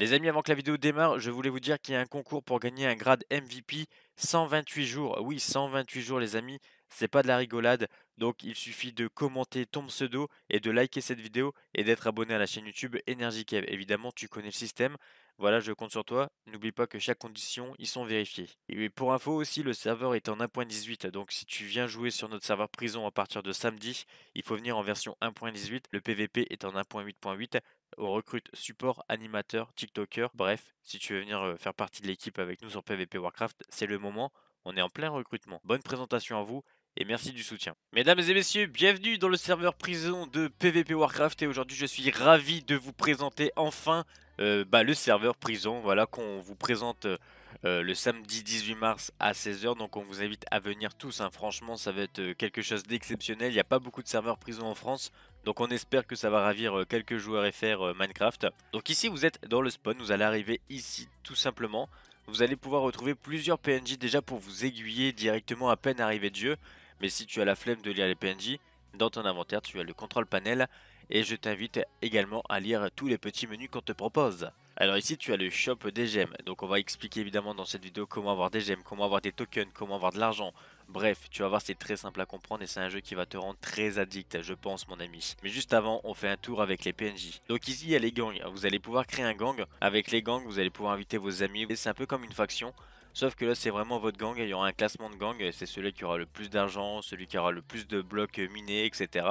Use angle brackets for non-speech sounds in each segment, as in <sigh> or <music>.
Les amis, avant que la vidéo démarre, je voulais vous dire qu'il y a un concours pour gagner un grade MVP 128 jours. Oui, 128 jours les amis, c'est pas de la rigolade. Donc il suffit de commenter ton pseudo et de liker cette vidéo et d'être abonné à la chaîne YouTube Energy Évidemment, tu connais le système. Voilà, je compte sur toi. N'oublie pas que chaque condition, ils sont vérifiés. Et pour info aussi, le serveur est en 1.18. Donc si tu viens jouer sur notre serveur prison à partir de samedi, il faut venir en version 1.18. Le PVP est en 1.8.8 on recrute support, animateur, TikToker. Bref, si tu veux venir euh, faire partie de l'équipe avec nous sur PvP Warcraft, c'est le moment. On est en plein recrutement. Bonne présentation à vous et merci du soutien. Mesdames et messieurs, bienvenue dans le serveur prison de PvP Warcraft et aujourd'hui je suis ravi de vous présenter enfin euh, bah, le serveur prison voilà qu'on vous présente euh, euh, le samedi 18 mars à 16h. Donc on vous invite à venir tous. Hein. Franchement, ça va être euh, quelque chose d'exceptionnel. Il n'y a pas beaucoup de serveurs prison en France. Donc on espère que ça va ravir euh, quelques joueurs FR Minecraft. Donc ici, vous êtes dans le spawn. Vous allez arriver ici tout simplement. Vous allez pouvoir retrouver plusieurs PNJ déjà pour vous aiguiller directement à peine arrivé de jeu. Mais si tu as la flemme de lire les PNJ, dans ton inventaire, tu as le contrôle panel et je t'invite également à lire tous les petits menus qu'on te propose. Alors ici tu as le shop des gemmes, donc on va expliquer évidemment dans cette vidéo comment avoir des gemmes, comment avoir des tokens, comment avoir de l'argent. Bref, tu vas voir c'est très simple à comprendre et c'est un jeu qui va te rendre très addict je pense mon ami. Mais juste avant on fait un tour avec les PNJ. Donc ici il y a les gangs, vous allez pouvoir créer un gang, avec les gangs vous allez pouvoir inviter vos amis, c'est un peu comme une faction. Sauf que là c'est vraiment votre gang, il y aura un classement de gang, c'est celui qui aura le plus d'argent, celui qui aura le plus de blocs minés, etc.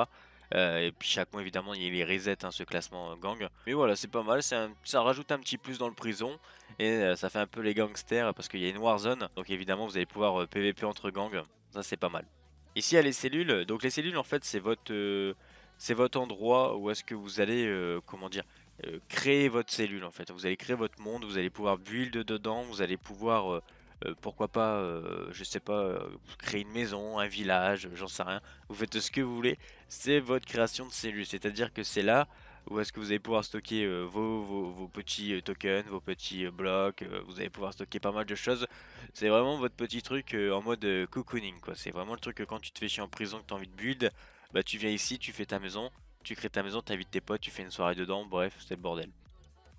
Euh, et puis chaque mois, évidemment, il les reset hein, ce classement euh, gang. Mais voilà, c'est pas mal. ça rajoute un petit plus dans le prison. Et euh, ça fait un peu les gangsters parce qu'il y a une warzone. Donc évidemment, vous allez pouvoir PVP entre gangs. Ça, c'est pas mal. Ici, il y a les cellules. Donc les cellules, en fait, c'est votre, c'est votre endroit où est-ce que vous allez, comment dire, créer votre cellule en fait. Vous allez créer votre monde, vous allez pouvoir build dedans, vous allez pouvoir euh, pourquoi pas, euh, je sais pas, euh, créer une maison, un village, j'en sais rien. Vous faites ce que vous voulez, c'est votre création de cellules. C'est-à-dire que c'est là où est-ce que vous allez pouvoir stocker vos, petits tokens, vos petits blocs, vous allez pouvoir stocker pas mal de choses. C'est vraiment votre petit truc en mode cocooning C'est vraiment le truc que quand tu te fais chier en prison que as envie de build, bah tu viens ici, tu fais ta maison, tu crées ta maison, invites tes potes, tu fais une soirée dedans, bref, c'est le bordel.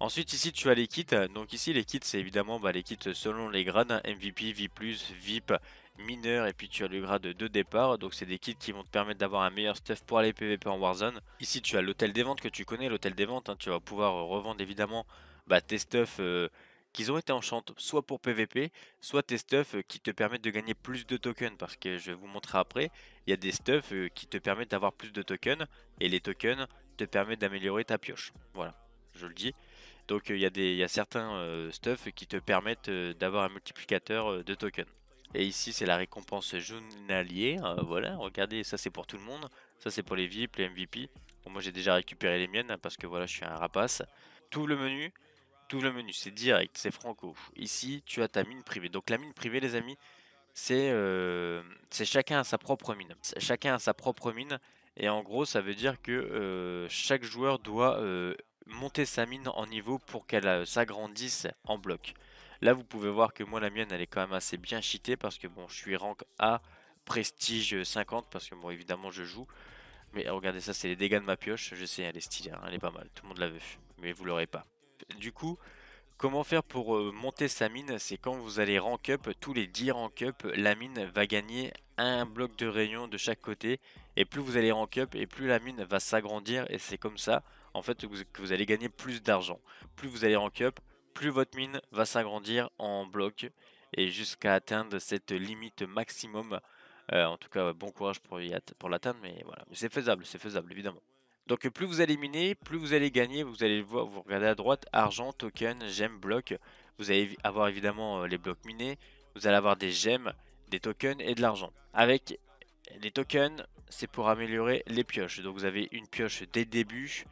Ensuite ici tu as les kits, donc ici les kits c'est évidemment bah, les kits selon les grades, hein. MVP, V+, VIP, mineur et puis tu as le grade de départ donc c'est des kits qui vont te permettre d'avoir un meilleur stuff pour aller PVP en Warzone ici tu as l'hôtel des ventes que tu connais l'hôtel des ventes hein. tu vas pouvoir euh, revendre évidemment bah, tes stuffs euh, qui ont été enchantés soit pour PVP soit tes stuffs euh, qui te permettent de gagner plus de tokens parce que je vais vous montrer après il y a des stuffs qui te permettent d'avoir plus de tokens et les tokens te permettent d'améliorer ta pioche voilà je le dis. Donc euh, il y, a des, y a certains euh, stuff qui te permettent euh, d'avoir un multiplicateur de tokens. Et ici c'est la récompense journalier, voilà, regardez, ça c'est pour tout le monde, ça c'est pour les VIP, les MVP. moi j'ai déjà récupéré les miennes hein, parce que voilà, je suis un rapace. Tout le menu, tout le menu, c'est direct, c'est franco. Ici, tu as ta mine privée. Donc la mine privée, les amis, c'est chacun à sa propre mine. Chacun a sa propre mine. Et en gros, ça veut dire que chaque joueur doit monter sa mine en niveau pour qu'elle euh, s'agrandisse en bloc. Là vous pouvez voir que moi la mienne elle est quand même assez bien cheatée parce que bon je suis rank A prestige 50 euh, parce que bon évidemment je joue. Mais euh, regardez ça c'est les dégâts de ma pioche, je sais elle est stylée, hein, elle est pas mal, tout le monde l'a vu, mais vous l'aurez pas. Du coup comment faire pour monter sa mine c'est quand vous allez rank up, tous les 10 rank up la mine va gagner un bloc de rayon de chaque côté et plus vous allez rank up et plus la mine va s'agrandir et c'est comme ça en fait, vous, que vous allez gagner plus d'argent. Plus vous allez rank up, plus votre mine va s'agrandir en bloc et jusqu'à atteindre cette limite maximum. Euh, en tout cas, bon courage pour, pour l'atteindre, mais voilà, c'est faisable, c'est faisable évidemment. Donc plus vous allez miner, plus vous allez gagner, vous allez voir, vous regardez à droite, argent, token, gemme, bloc. Vous allez avoir évidemment euh, les blocs minés, vous allez avoir des gemmes, des tokens et de l'argent. Avec les tokens, c'est pour améliorer les pioches. Donc vous avez une pioche dès le début,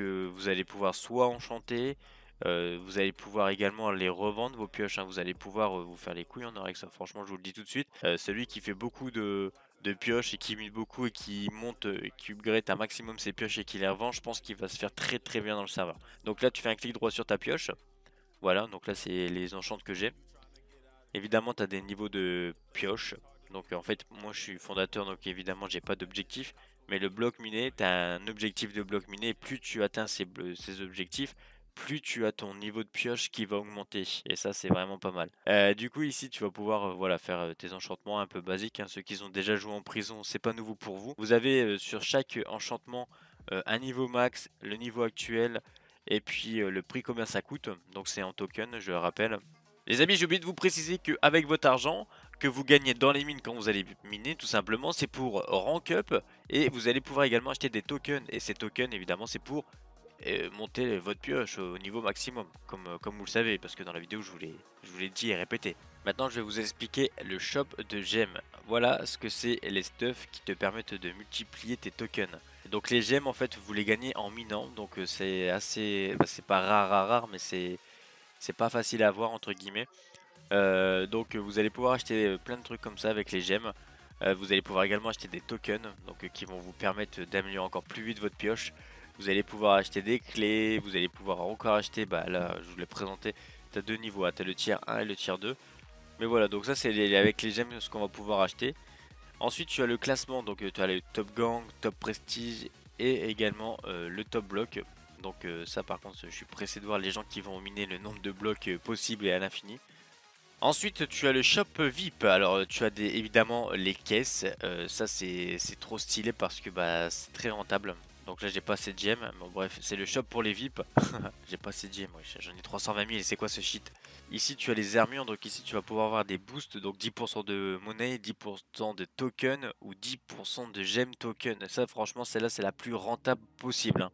vous allez pouvoir soit enchanter, euh, vous allez pouvoir également les revendre vos pioches, hein. vous allez pouvoir euh, vous faire les couilles en or avec ça, franchement je vous le dis tout de suite. Euh, celui qui fait beaucoup de, pioches et qui mine beaucoup et qui monte, et qui upgrade un maximum ses pioches et qui les revend, je pense qu'il va se faire très très bien dans le serveur. Donc là tu fais un clic droit sur ta pioche, voilà donc là c'est les enchantes que j'ai. Évidemment tu as des niveaux de pioches, donc en fait moi je suis fondateur donc évidemment j'ai pas d'objectif, mais le bloc miné, tu as un objectif de bloc miné. Plus tu atteins ces, objectifs, plus tu as ton niveau de pioche qui va augmenter. Et ça, c'est vraiment pas mal. Euh, du coup, ici, tu vas pouvoir euh, voilà, faire euh, tes enchantements un peu basiques. Hein, ceux qui ont déjà joué en prison, c'est pas nouveau pour vous. Vous avez sur chaque enchantement un niveau max, le niveau actuel, et puis le prix combien ça coûte. Donc c'est en token, je le rappelle. Les amis, j'ai oublié de vous préciser qu'avec votre argent, vous gagnez dans les mines quand vous allez miner, tout simplement, c'est pour rank up et vous allez pouvoir également acheter des tokens. Et ces tokens, évidemment, c'est pour euh, monter votre pioche au niveau maximum, comme, euh, comme vous le savez, parce que dans la vidéo, je vous l'ai, je vous l'ai dit et répété. Maintenant, je vais vous expliquer le shop de gemmes. Voilà ce que c'est les stuffs qui te permettent de multiplier tes tokens. Donc les gemmes, en fait, vous les gagnez en minant, donc euh, c'est assez... Bah, c'est pas rare, rare, rare, mais c'est... C'est pas facile à avoir entre guillemets. Euh, donc vous allez pouvoir acheter euh, plein de trucs comme ça avec les gemmes. Euh, vous allez pouvoir également acheter des tokens donc, qui vont vous permettre d'améliorer encore plus vite votre pioche. Vous allez pouvoir acheter des clés, vous allez pouvoir encore acheter, bah là je vous l'ai présenté, tu as deux niveaux, hein. tu as le tiers 1 et le tiers 2. Mais voilà, donc ça c'est avec les gemmes ce qu'on va pouvoir acheter. Ensuite tu as le classement, donc tu as le top gang, top prestige et également le top bloc. Donc ça par contre je suis pressé de voir les gens qui vont miner le nombre de blocs possible et à l'infini. Ensuite, tu as le shop VIP. Alors, tu as évidemment les caisses. Euh, ça, c'est trop stylé parce que bah, c'est très rentable. Donc là, j'ai pas assez de gemmes. Bon, bref, c'est le shop pour les VIP. <laughs> j'ai pas assez de gemmes, J'en ai 320 000. c'est quoi ce shit Ici, tu as les armures. Donc ici, tu vas pouvoir avoir des boosts. Donc 10% de monnaie, 10% de token ou 10% de gemmes token. Ça, franchement, celle-là, c'est la plus rentable possible. Hein.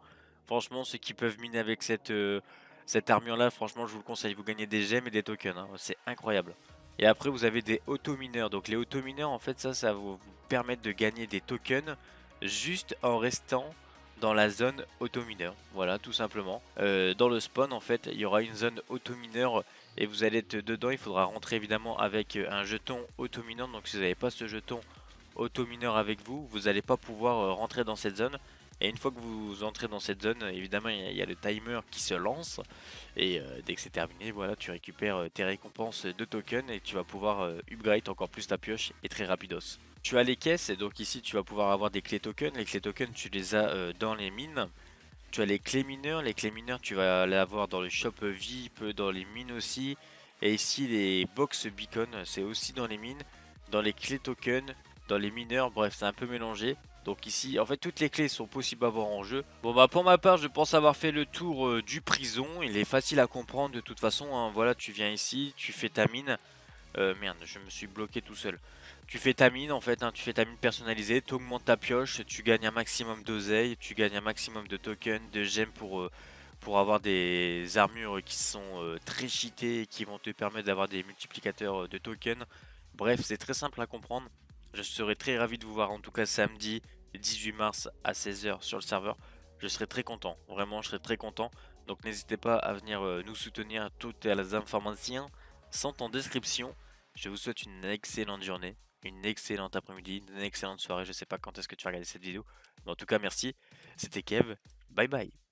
Franchement, ceux qui peuvent miner avec cette... Euh, cette armure-là, franchement, je vous le conseille. Vous gagnez des gemmes et des tokens. Hein. C'est incroyable. Et après, vous avez des auto-mineurs. Donc les auto-mineurs, en fait, ça, ça vous permet de gagner des tokens juste en restant dans la zone auto-mineur. Voilà, tout simplement. Euh, dans le spawn, en fait, il y aura une zone auto-mineur et vous allez être dedans. Il faudra rentrer évidemment avec euh, un jeton auto-mineur. Donc si vous n'avez pas ce jeton auto-mineur avec vous, vous n'allez pas pouvoir euh, rentrer dans cette zone. Et une fois que vous entrez dans cette zone, évidemment, il y, a le timer qui se lance. Et euh, dès que c'est terminé, voilà, tu récupères euh, tes récompenses de tokens et tu vas pouvoir euh, upgrade encore plus ta pioche et très rapidos. Tu as les caisses, et donc ici tu vas pouvoir avoir des clés tokens. Les clés tokens, tu les as dans les mines. Tu as les clés mineurs, les clés mineurs, tu vas les avoir dans le shop VIP, dans les mines aussi. Et ici, les box beacon, c'est aussi dans les mines, dans les clés tokens, dans les mineurs, bref, c'est un peu mélangé. Donc ici, en fait, toutes les clés sont possibles à voir en jeu. Bon bah pour ma part, je pense avoir fait le tour euh, du prison. Il est facile à comprendre de toute façon. Hein. Voilà, tu viens ici, tu fais ta mine. Euh, merde, je me suis bloqué tout seul. Tu fais ta mine en fait, hein. tu fais ta mine personnalisée, tu augmentes ta pioche, tu gagnes un maximum d'oseille, tu gagnes un maximum de tokens, de gemmes pour, euh, pour avoir des armures qui sont très cheatées et qui vont te permettre d'avoir des multiplicateurs de tokens. Bref, c'est très simple à comprendre. Je serai très ravi de vous voir en tout cas samedi 18 mars à 16h sur le serveur. Je serai très content, vraiment je serai très content. Donc n'hésitez pas à venir euh, nous soutenir, toutes les informations sont en description. Je vous souhaite une excellente journée, une excellente après-midi, une excellente soirée. Je sais pas quand est-ce que tu vas regarder cette vidéo. en tout cas, merci. C'était Kev. Bye bye.